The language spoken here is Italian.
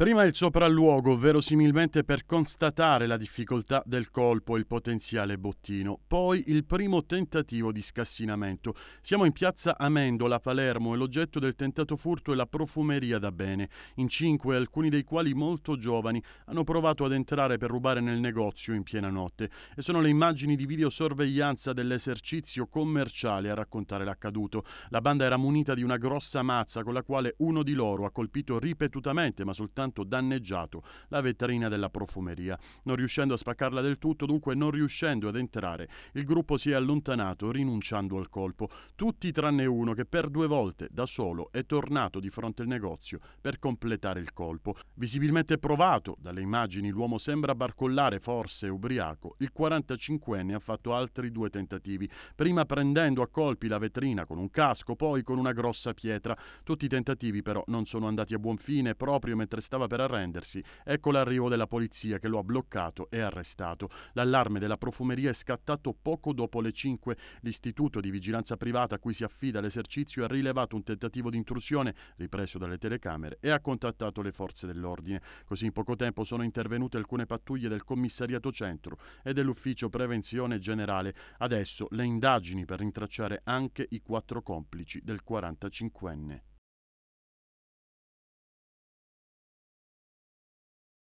Prima il sopralluogo, verosimilmente per constatare la difficoltà del colpo e il potenziale bottino, poi il primo tentativo di scassinamento. Siamo in piazza Amendola a Palermo e l'oggetto del tentato furto è la profumeria da bene. In cinque, alcuni dei quali molto giovani, hanno provato ad entrare per rubare nel negozio in piena notte. E sono le immagini di videosorveglianza dell'esercizio commerciale a raccontare l'accaduto. La banda era munita di una grossa mazza con la quale uno di loro ha colpito ripetutamente, ma soltanto soltanto danneggiato la vetrina della profumeria. Non riuscendo a spaccarla del tutto, dunque non riuscendo ad entrare, il gruppo si è allontanato rinunciando al colpo, tutti tranne uno che per due volte da solo è tornato di fronte al negozio per completare il colpo. Visibilmente provato dalle immagini, l'uomo sembra barcollare, forse ubriaco. Il 45enne ha fatto altri due tentativi, prima prendendo a colpi la vetrina con un casco, poi con una grossa pietra. Tutti i tentativi però non sono andati a buon fine proprio mentre stava stava per arrendersi, ecco l'arrivo della polizia che lo ha bloccato e arrestato. L'allarme della profumeria è scattato poco dopo le 5. L'istituto di vigilanza privata a cui si affida l'esercizio ha rilevato un tentativo di intrusione ripreso dalle telecamere e ha contattato le forze dell'ordine. Così in poco tempo sono intervenute alcune pattuglie del commissariato centro e dell'ufficio prevenzione generale. Adesso le indagini per rintracciare anche i quattro complici del 45enne.